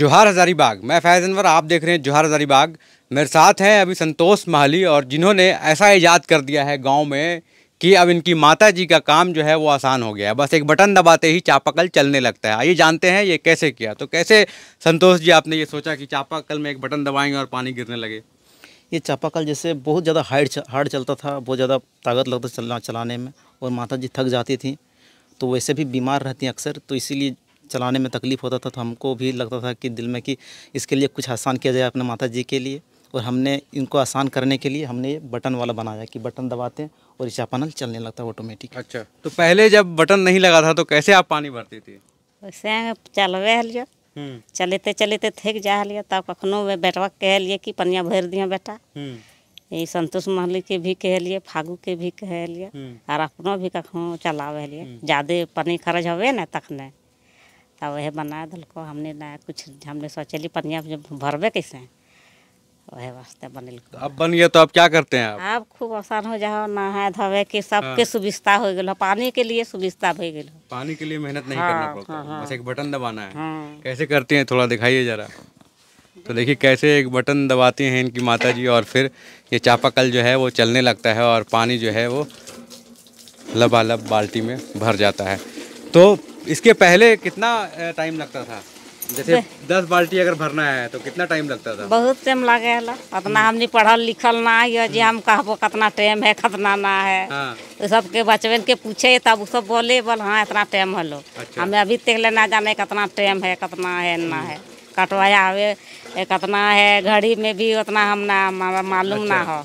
जोहार हज़ारीबाग मैं फैज़ अनवर आप देख रहे हैं जोहार हज़ारीबाग मेरे साथ हैं अभी संतोष महाली और जिन्होंने ऐसा ईजाद कर दिया है गांव में कि अब इनकी माता जी का काम जो है वो आसान हो गया है बस एक बटन दबाते ही चापाकल चलने लगता है आइए जानते हैं ये कैसे किया तो कैसे संतोष जी आपने ये सोचा कि चापाकल में एक बटन दबाएंगे और पानी गिरने लगे ये चापाकल जैसे बहुत ज़्यादा हाइट हार्ड चलता था बहुत ज़्यादा ताकत लगता चलना चलाने में और माता जी थक जाती थी तो वैसे भी बीमार रहती हैं अक्सर तो इसीलिए चलाने में तकलीफ़ होता था तो हमको भी लगता था कि दिल में कि इसके लिए कुछ आसान किया जाए अपने माता जी के लिए और हमने इनको आसान करने के लिए हमने बटन वाला बनाया कि बटन दबाते हैं और इसका पैनल चलने लगता है ऑटोमेटिक अच्छा तो पहले जब बटन नहीं लगा था तो कैसे आप पानी भरती थी वैसे चलवे हलियो हम्म। चलते चलते थक जा हलियो तब कखनो बेटवा कह लिए कि पनिया भर दिया बेटा हम्म। ये संतोष महली के भी कह लिए फागू के भी कह लिए हम्म। और अपनों भी कखनो चलावे लिए ज्यादा पानी खर्च होवे ना तखने तब वह बना दिलको हमने ना कुछ हमने सोचली पनिया जब भरबे कैसे वह वास्ते बनल तो अब बन गया तो अब क्या करते हैं आप, खूब आसान हो जाओ नहाए धोवे के सबके हाँ। सुविस्ता हो गया पानी के लिए सुविस्ता हो गया पानी के लिए मेहनत नहीं हाँ, करना पड़ता हाँ, हाँ, बस एक बटन दबाना है हाँ। कैसे करते हैं थोड़ा दिखाइए जरा तो देखिए कैसे एक बटन दबाती हैं इनकी माता जी और फिर ये चापाकल जो है वो चलने लगता है और पानी जो है वो लबालब बाल्टी में भर जाता है तो इसके पहले कितना टाइम लगता था जैसे दस बाल्टी अगर भरना है तो कितना टाइम लगता था बहुत टाइम लगे उतना हमने पढ़ल लिखल ना है जो हम कहबो कितना टाइम है कितना ना है हाँ। तो सबके बचवन के पूछे तब सब बोले बोल हाँ इतना टाइम है लो अच्छा। हमें अभी तक लेना जाने कितना टाइम है कितना है ना है हम्म। कटवाया आवे कितना है घड़ी में भी उतना हम ना मालूम ना अच्छा। हो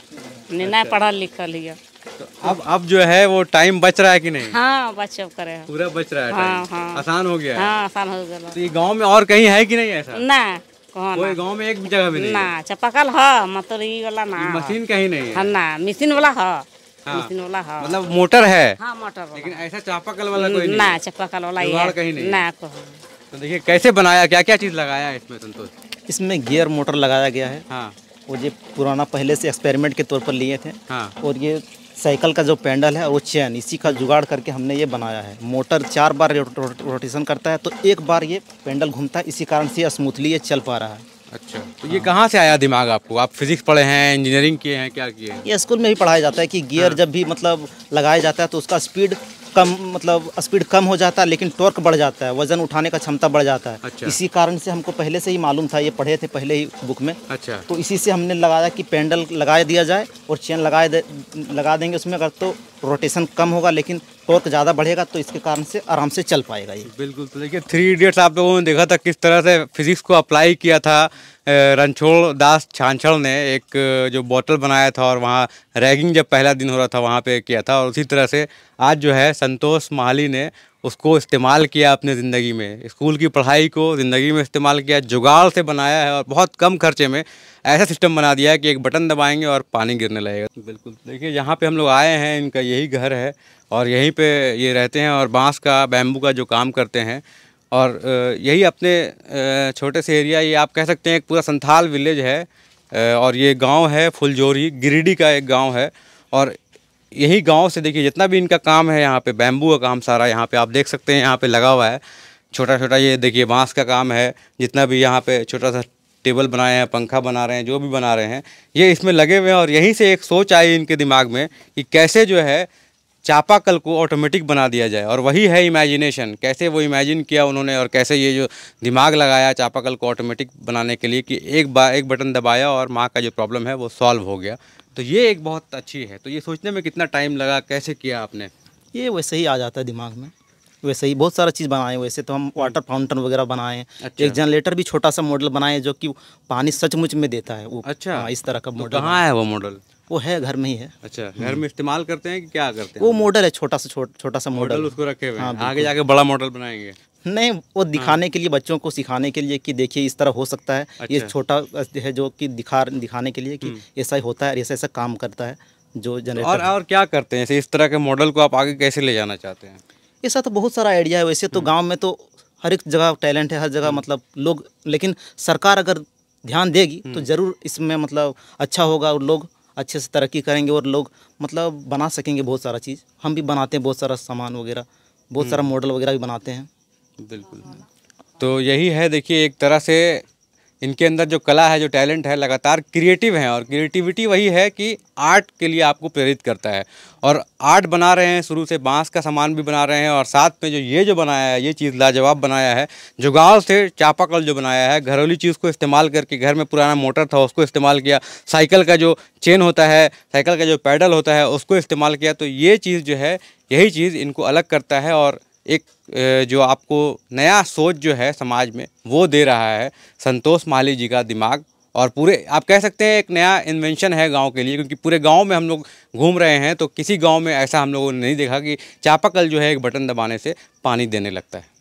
नहीं अच्छा। पढ़ल लिखल है अब अब जो है वो टाइम बच रहा है कि नहीं हाँ बच करे पूरा बच रहा है हाँ, हाँ, आसान हो गया हाँ, आसान हो गया तो ये गांव में और कहीं है कि नहीं ऐसा ना कोई गांव में एक भी जगह भी नहीं ना चपाकल है मतलब ये वाला ना मशीन कहीं नहीं है हाँ ना मशीन वाला है हाँ, मतलब मोटर है हाँ, मोटर लेकिन ऐसा चापाकल वाला कोई नहीं ना चापाकल वाला कहीं नहीं ना तो देखिए कैसे बनाया क्या क्या चीज लगाया इसमें संतोष इसमें गियर मोटर लगाया गया है हाँ वो जो पुराना पहले से एक्सपेरिमेंट के तौर पर लिए थे हाँ और ये साइकिल का जो पैंडल है वो चैन इसी का जुगाड़ करके हमने ये बनाया है मोटर चार बार रोटेशन करता है तो एक बार ये पैंडल घूमता है इसी कारण से स्मूथली ये चल पा रहा है अच्छा तो ये कहाँ से आया दिमाग आपको आप फिजिक्स पढ़े हैं इंजीनियरिंग किए हैं क्या किए ये स्कूल में भी पढ़ाया जाता है कि गियर हाँ। जब भी मतलब लगाया जाता है तो उसका स्पीड कम मतलब स्पीड कम हो जाता है लेकिन टॉर्क बढ़ जाता है वजन उठाने का क्षमता बढ़ जाता है अच्छा। इसी कारण से हमको पहले से ही मालूम था ये पढ़े थे पहले ही बुक में अच्छा तो इसी से हमने लगाया कि पैंडल लगा दिया जाए और चेन लगा दे, लगा देंगे उसमें अगर तो रोटेशन कम होगा लेकिन टॉर्क ज़्यादा बढ़ेगा तो इसके कारण से आराम से चल पाएगा ये बिल्कुल तो देखिए थ्री इडियट्स आप लोगों ने देखा था किस तरह से फिजिक्स को अप्लाई किया था रणछोड़ दास छाछड़ ने एक जो बॉटल बनाया था और वहाँ रैगिंग जब पहला दिन हो रहा था वहाँ पे किया था और उसी तरह से आज जो है संतोष महाली ने उसको इस्तेमाल किया अपने ज़िंदगी में स्कूल की पढ़ाई को ज़िंदगी में इस्तेमाल किया जुगाड़ से बनाया है और बहुत कम खर्चे में ऐसा सिस्टम बना दिया है कि एक बटन दबाएंगे और पानी गिरने लगेगा बिल्कुल देखिए यहाँ पे हम लोग आए हैं इनका यही घर है और यहीं पे ये रहते हैं और बांस का बैम्बू का जो काम करते हैं और यही अपने छोटे से एरिया ये आप कह सकते हैं एक पूरा संथाल विलेज है और ये गाँव है फुलजोरी गिरिडीह का एक गाँव है और यही गांव से देखिए जितना भी इनका काम है यहाँ पे बैम्बू का काम सारा यहाँ पे आप देख सकते हैं यहाँ पे लगा हुआ है छोटा छोटा ये देखिए बांस का काम है जितना भी यहाँ पे छोटा सा टेबल बनाए हैं पंखा बना रहे हैं जो भी बना रहे हैं ये इसमें लगे हुए हैं और यहीं से एक सोच आई इनके दिमाग में कि कैसे जो है चापाकल को ऑटोमेटिक बना दिया जाए और वही है इमेजिनेशन कैसे वो इमेजिन किया उन्होंने और कैसे ये जो दिमाग लगाया चापाकल को ऑटोमेटिक बनाने के लिए कि एक बार एक बटन दबाया और माँ का जो प्रॉब्लम है वो सॉल्व हो गया तो ये एक बहुत अच्छी है तो ये सोचने में कितना टाइम लगा कैसे किया आपने ये वैसे ही आ जाता है दिमाग में वैसे ही बहुत सारा चीज़ बनाए वैसे तो हम हम्म। वाटर फाउंटेन वगैरह बनाए अच्छा। एक जनरेटर भी छोटा सा मॉडल बनाए जो कि पानी सचमुच में देता है वो अच्छा हाँ, इस तरह का तो मॉडल तो कहाँ है वो मॉडल वो है घर में ही है अच्छा घर में हम्म। इस्तेमाल करते हैं कि क्या करते हैं वो मॉडल है छोटा सा छोटा सा मॉडल उसको रखे हुए हाँ, आगे जाके बड़ा मॉडल बनाएंगे नहीं वो हाँ। दिखाने के लिए बच्चों को सिखाने के लिए कि देखिए इस तरह हो सकता है अच्छा। ये छोटा है जो कि दिखा दिखाने के लिए कि ऐसा हम्म। ही होता है ऐसा ऐसा काम करता है जो जनरेटर तो और और क्या करते हैं इस तरह के मॉडल को आप आगे कैसे ले जाना चाहते हैं ऐसा तो बहुत सारा आइडिया है वैसे तो हम्म। गाँव में तो हर एक जगह टैलेंट है हर जगह हम्म। मतलब लोग लेकिन सरकार अगर ध्यान देगी तो ज़रूर इसमें मतलब अच्छा होगा और लोग अच्छे से तरक्की करेंगे और लोग मतलब बना सकेंगे बहुत सारा चीज़ हम भी बनाते हैं बहुत सारा सामान वगैरह बहुत सारा मॉडल वगैरह भी बनाते हैं बिल्कुल तो यही है देखिए एक तरह से इनके अंदर जो कला है जो टैलेंट है लगातार क्रिएटिव हैं और क्रिएटिविटी वही है कि आर्ट के लिए आपको प्रेरित करता है और आर्ट बना रहे हैं शुरू से बांस का सामान भी बना रहे हैं और साथ में जो ये जो बनाया है ये चीज़ लाजवाब बनाया है जो गाँव से चापाकल जो बनाया है घरेलू चीज़ को इस्तेमाल करके घर में पुराना मोटर था उसको इस्तेमाल किया साइकिल का जो चेन होता है साइकिल का जो पैडल होता है उसको इस्तेमाल किया तो ये चीज़ जो है यही चीज़ इनको अलग करता है और एक जो आपको नया सोच जो है समाज में वो दे रहा है संतोष माली जी का दिमाग और पूरे आप कह सकते हैं एक नया इन्वेंशन है गांव के लिए क्योंकि पूरे गांव में हम लोग घूम रहे हैं तो किसी गांव में ऐसा हम लोगों ने नहीं देखा कि चापाकल जो है एक बटन दबाने से पानी देने लगता है